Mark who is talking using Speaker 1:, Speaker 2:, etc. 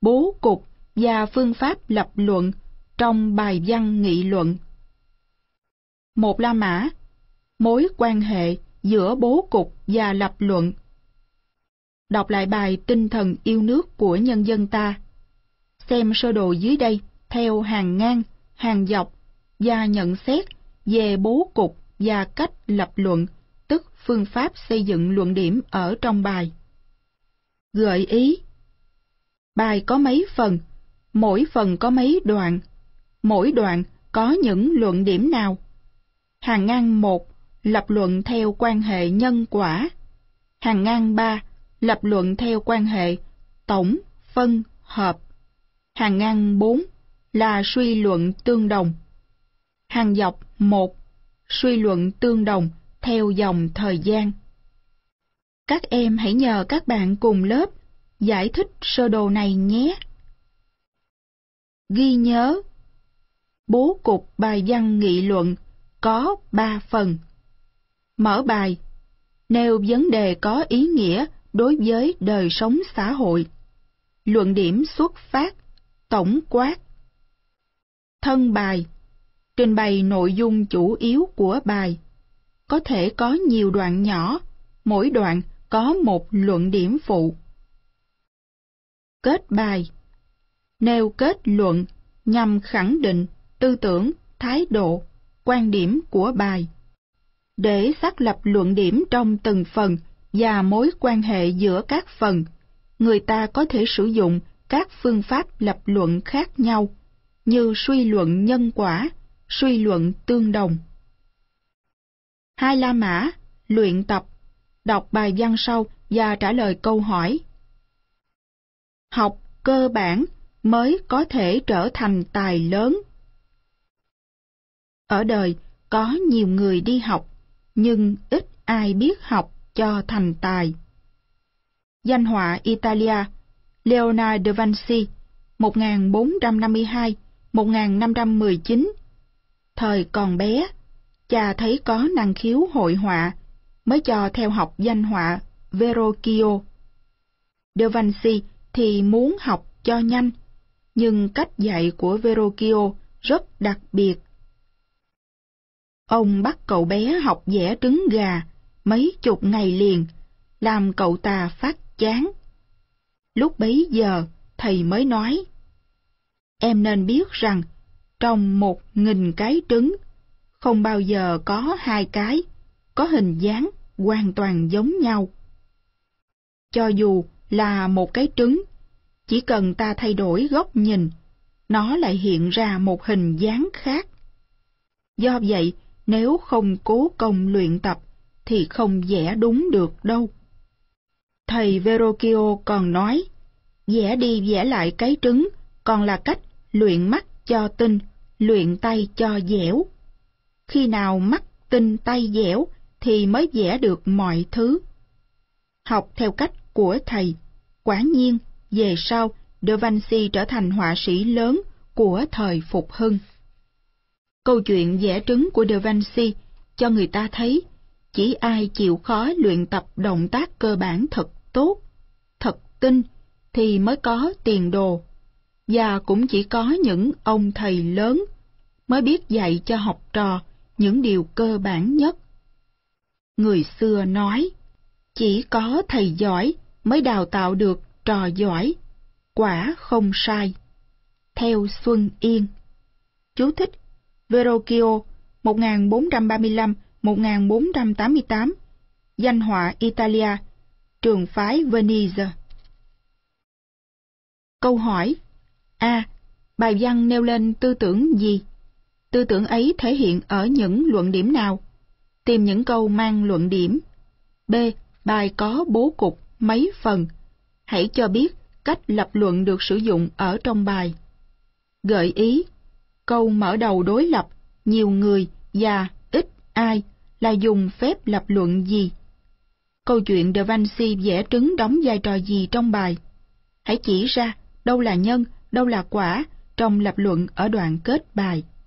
Speaker 1: bố cục và phương pháp lập luận trong bài văn nghị luận. Một La Mã Mối quan hệ giữa bố cục và lập luận Đọc lại bài Tinh thần yêu nước của nhân dân ta. Xem sơ đồ dưới đây theo hàng ngang, hàng dọc và nhận xét về bố cục và cách lập luận, tức phương pháp xây dựng luận điểm ở trong bài. Gợi ý Bài có mấy phần, mỗi phần có mấy đoạn, mỗi đoạn có những luận điểm nào. Hàng ngang 1. Lập luận theo quan hệ nhân quả. Hàng ngang 3. Lập luận theo quan hệ tổng, phân, hợp. Hàng ngang 4 là suy luận tương đồng. Hàng dọc 1 suy luận tương đồng theo dòng thời gian. Các em hãy nhờ các bạn cùng lớp Giải thích sơ đồ này nhé. Ghi nhớ, bố cục bài văn nghị luận có ba phần. Mở bài, nêu vấn đề có ý nghĩa đối với đời sống xã hội. Luận điểm xuất phát, tổng quát. Thân bài, trình bày nội dung chủ yếu của bài. Có thể có nhiều đoạn nhỏ, mỗi đoạn có một luận điểm phụ kết bài nêu kết luận nhằm khẳng định tư tưởng thái độ quan điểm của bài để xác lập luận điểm trong từng phần và mối quan hệ giữa các phần người ta có thể sử dụng các phương pháp lập luận khác nhau như suy luận nhân quả suy luận tương đồng hai la mã luyện tập đọc bài văn sau và trả lời câu hỏi học cơ bản mới có thể trở thành tài lớn. Ở đời có nhiều người đi học, nhưng ít ai biết học cho thành tài. Danh họa Italia Leonardo da Vinci 1452-1519 Thời còn bé, cha thấy có năng khiếu hội họa, mới cho theo học danh họa Verrocchio. Da Vinci thì muốn học cho nhanh, nhưng cách dạy của Verrocchio rất đặc biệt. Ông bắt cậu bé học vẽ trứng gà mấy chục ngày liền, làm cậu ta phát chán. Lúc bấy giờ, thầy mới nói, Em nên biết rằng, trong một nghìn cái trứng, không bao giờ có hai cái, có hình dáng hoàn toàn giống nhau. Cho dù là một cái trứng chỉ cần ta thay đổi góc nhìn, nó lại hiện ra một hình dáng khác. Do vậy, nếu không cố công luyện tập thì không vẽ đúng được đâu. Thầy Verocchio còn nói, vẽ đi vẽ lại cái trứng còn là cách luyện mắt cho tinh, luyện tay cho dẻo. Khi nào mắt tinh tay dẻo thì mới vẽ được mọi thứ. Học theo cách của thầy, quả nhiên về sau, De Vinci trở thành họa sĩ lớn của thời Phục Hưng. Câu chuyện vẽ trứng của De Vinci cho người ta thấy chỉ ai chịu khó luyện tập động tác cơ bản thật tốt, thật tinh thì mới có tiền đồ. Và cũng chỉ có những ông thầy lớn mới biết dạy cho học trò những điều cơ bản nhất. Người xưa nói, chỉ có thầy giỏi mới đào tạo được trò giỏi, quả không sai. Theo Xuân Yên Chú thích Verocchio 1435-1488 Danh họa Italia Trường phái Venice Câu hỏi A. bài văn nêu lên tư tưởng gì? Tư tưởng ấy thể hiện ở những luận điểm nào? Tìm những câu mang luận điểm. B. Bài có bố cục mấy phần? hãy cho biết cách lập luận được sử dụng ở trong bài. Gợi ý Câu mở đầu đối lập, nhiều người và ít ai là dùng phép lập luận gì? Câu chuyện De Vinci vẽ trứng đóng vai trò gì trong bài? Hãy chỉ ra đâu là nhân, đâu là quả trong lập luận ở đoạn kết bài.